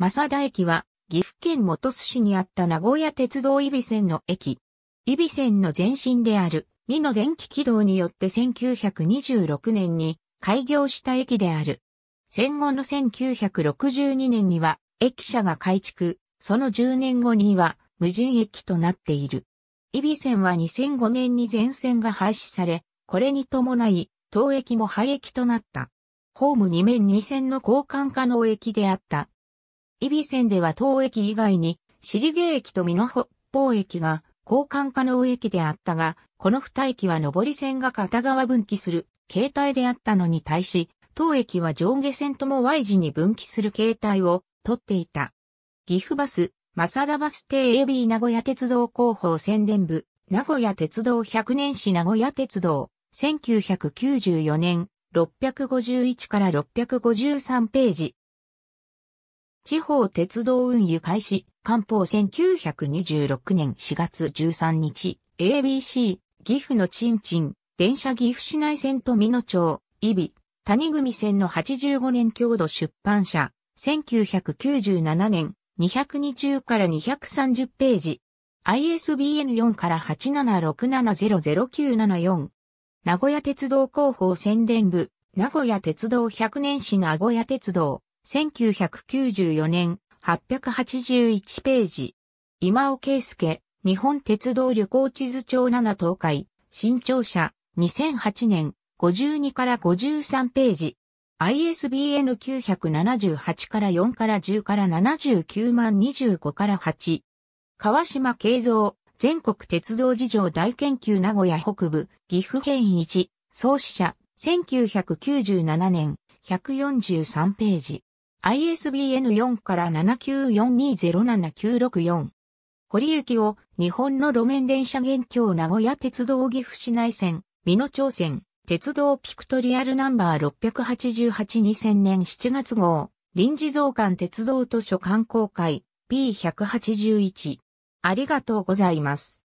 正田駅は、岐阜県本巣市にあった名古屋鉄道伊備線の駅。伊備線の前身である、美濃電気軌道によって1926年に開業した駅である。戦後の1962年には、駅舎が改築、その10年後には、無人駅となっている。伊備線は2005年に全線が廃止され、これに伴い、当駅も廃駅となった。ホーム2面2線の交換可能駅であった、伊比線では当駅以外に、尻毛駅と美濃北方駅が交換可能駅であったが、この二駅は上り線が片側分岐する形態であったのに対し、当駅は上下線とも Y 字に分岐する形態を取っていた。岐阜バス、正田バス停 AB 名古屋鉄道広報宣伝部、名古屋鉄道100年史名古屋鉄道、1994年651から653ページ、地方鉄道運輸開始、官報1926年4月13日、ABC、岐阜のちんちん、電車岐阜市内線と美濃町、伊比、谷組線の85年強度出版社、1997年、220から230ページ。ISBN 4から876700974。名古屋鉄道広報宣伝部、名古屋鉄道100年史名古屋鉄道。1994年、881ページ。今尾圭介、日本鉄道旅行地図帳7東海、新庁舎、2008年、52から53ページ。ISBN 978から4から10から79万25から8。川島慶三、全国鉄道事情大研究名古屋北部、岐阜編1、創始者、1997年、143ページ。ISBN4 から7 9 4 2 0 7 9 6 4堀行を日本の路面電車現況名古屋鉄道岐阜市内線、美濃町線、鉄道ピクトリアルナンバー6882000年7月号、臨時増刊鉄道図書館公開 P181。ありがとうございます。